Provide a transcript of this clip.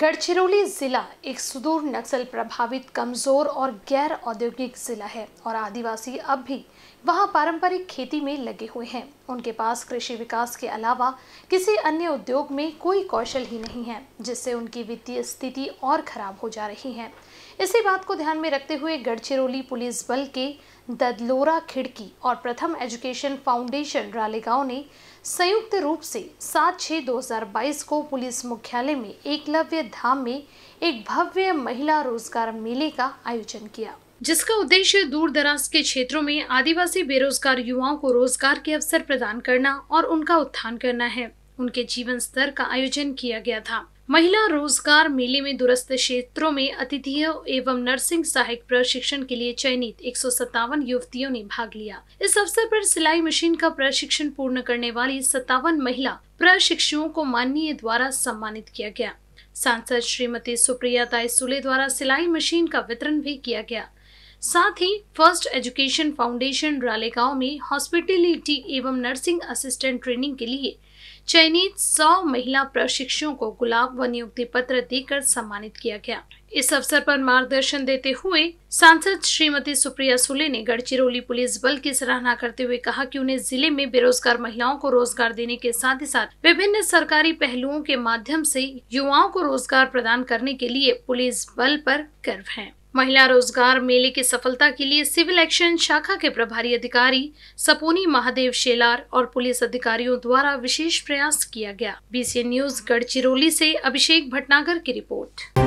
गढ़चिरौली ज़िला एक सुदूर नक्सल प्रभावित कमज़ोर और गैर औद्योगिक ज़िला है और आदिवासी अब भी वहाँ पारंपरिक खेती में लगे हुए हैं उनके पास कृषि विकास के अलावा किसी अन्य उद्योग में कोई कौशल ही नहीं है जिससे उनकी वित्तीय स्थिति और खराब हो जा रही है इसी बात को ध्यान में रखते हुए गढ़चिरौली पुलिस बल के ददलोरा खिड़की और प्रथम एजुकेशन फाउंडेशन रालेगांव ने संयुक्त रूप से 7 छः 2022 को पुलिस मुख्यालय में एकलव्य धाम में एक भव्य महिला रोजगार मेले का आयोजन किया जिसका उद्देश्य दूर दराज के क्षेत्रों में आदिवासी बेरोजगार युवाओं को रोजगार के अवसर प्रदान करना और उनका उत्थान करना है उनके जीवन स्तर का आयोजन किया गया था महिला रोजगार मेले में दूरस्थ क्षेत्रों में अतिथि एवं नर्सिंग सहायक प्रशिक्षण के लिए चयनित एक युवतियों ने भाग लिया इस अवसर पर सिलाई मशीन का प्रशिक्षण पूर्ण करने वाली सत्तावन महिला प्रशिक्षुओं को माननीय द्वारा सम्मानित किया गया सांसद श्रीमती सुप्रिया ताई सुले द्वारा सिलाई मशीन का वितरण भी किया गया साथ ही फर्स्ट एजुकेशन फाउंडेशन रालेगांव में हॉस्पिटलिटी एवं नर्सिंग असिस्टेंट ट्रेनिंग के लिए चयनित 100 महिला प्रशिक्षुओं को गुलाब व नियुक्ति पत्र देकर सम्मानित किया गया इस अवसर पर मार्गदर्शन देते हुए सांसद श्रीमती सुप्रिया सुले ने गढ़चिरौली पुलिस बल की सराहना करते हुए कहा कि उन्हें जिले में बेरोजगार महिलाओं को रोजगार देने के साथ ही साथ विभिन्न सरकारी पहलुओं के माध्यम से युवाओं को रोजगार प्रदान करने के लिए पुलिस बल पर गर्व है महिला रोजगार मेले की सफलता के लिए सिविल एक्शन शाखा के प्रभारी अधिकारी सपोनी महादेव शेलार और पुलिस अधिकारियों द्वारा विशेष प्रयास किया गया बीसीएन न्यूज गढ़चिरौली से अभिषेक भटनागर की रिपोर्ट